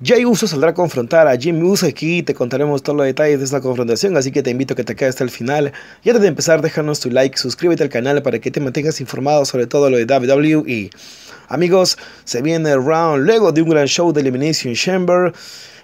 Jay Uso saldrá a confrontar a Jimmy Uso aquí te contaremos todos los detalles de esta confrontación, así que te invito a que te quedes hasta el final. Y antes de empezar, déjanos tu like, suscríbete al canal para que te mantengas informado sobre todo lo de WWE. Amigos, se viene el round luego de un gran show de Elimination Chamber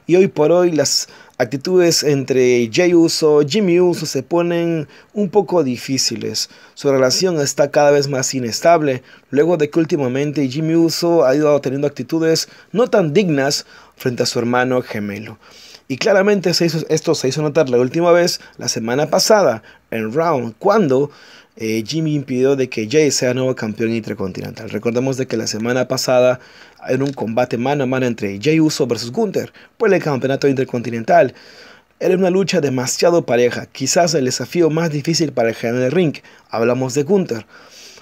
y hoy por hoy las actitudes entre Jay Uso, Jimmy Uso se ponen un poco difíciles. Su relación está cada vez más inestable, luego de que últimamente Jimmy Uso ha ido teniendo actitudes no tan dignas frente a su hermano gemelo. Y claramente se hizo, esto se hizo notar la última vez, la semana pasada, en round cuando eh, Jimmy impidió de que Jay sea nuevo campeón intercontinental. Recordemos de que la semana pasada en un combate mano a mano entre Jay Uso versus Gunther por el campeonato intercontinental. Era una lucha demasiado pareja, quizás el desafío más difícil para el general de ring. Hablamos de Gunther.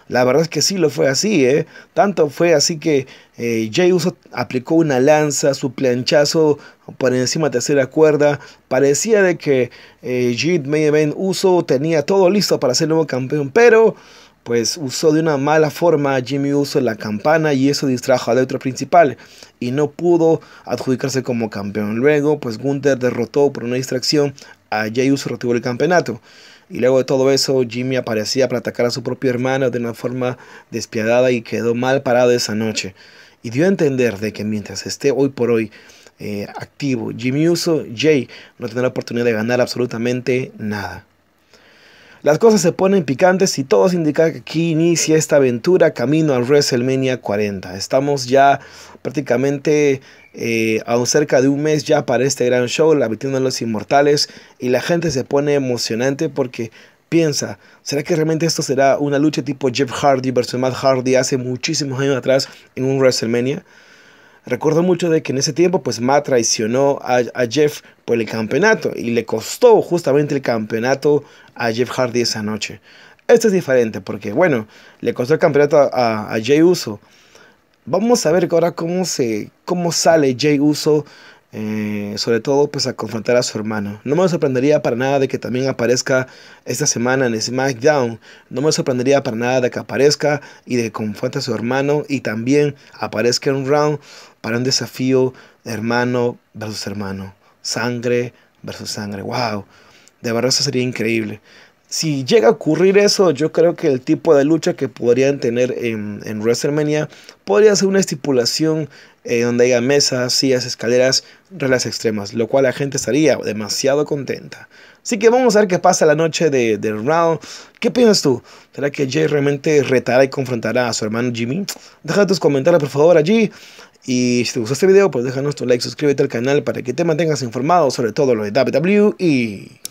La verdad es que sí lo fue así, ¿eh? Tanto fue así que eh, Jay Uso aplicó una lanza, su planchazo por encima de tercera cuerda. Parecía de que eh, May Uso tenía todo listo para ser nuevo campeón, pero pues usó de una mala forma a Jimmy Uso la campana y eso distrajo al otro principal y no pudo adjudicarse como campeón. Luego, pues Gunther derrotó por una distracción a Uso retuvo el campeonato. Y luego de todo eso, Jimmy aparecía para atacar a su propio hermano de una forma despiadada y quedó mal parado esa noche. Y dio a entender de que mientras esté hoy por hoy eh, activo, Jimmy Uso, Jay no tendrá la oportunidad de ganar absolutamente nada. Las cosas se ponen picantes y todo indica que aquí inicia esta aventura camino al WrestleMania 40. Estamos ya prácticamente eh, a cerca de un mes ya para este gran show, la victoria de los inmortales, y la gente se pone emocionante porque piensa, ¿será que realmente esto será una lucha tipo Jeff Hardy versus Matt Hardy hace muchísimos años atrás en un WrestleMania? Recuerdo mucho de que en ese tiempo pues Matt traicionó a, Jeff por el campeonato y le costó justamente el campeonato a Jeff Hardy esa noche. Esto es diferente porque bueno, le costó el campeonato a, a, a Jay Uso. Vamos a ver ahora cómo, se, cómo sale Jay Uso eh, sobre todo pues a confrontar a su hermano. No me sorprendería para nada de que también aparezca esta semana en SmackDown, no me sorprendería para nada de que aparezca y de que confronte a su hermano y también aparezca en un round para un desafío hermano versus hermano, sangre versus sangre, wow, de verdad eso sería increíble si llega a ocurrir eso, yo creo que el tipo de lucha que podrían tener en, WrestleMania podría ser una estipulación eh, donde haya mesas, sillas, escaleras, reglas extremas, lo cual la gente estaría demasiado contenta. Así que vamos a ver qué pasa la noche de, de round. ¿Qué piensas tú? ¿Será que Jay realmente retará y confrontará a su hermano Jimmy? Deja tus comentarios por favor allí. Y si te gustó este video, pues déjanos tu like, suscríbete al canal para que te mantengas informado sobre todo lo de WWE.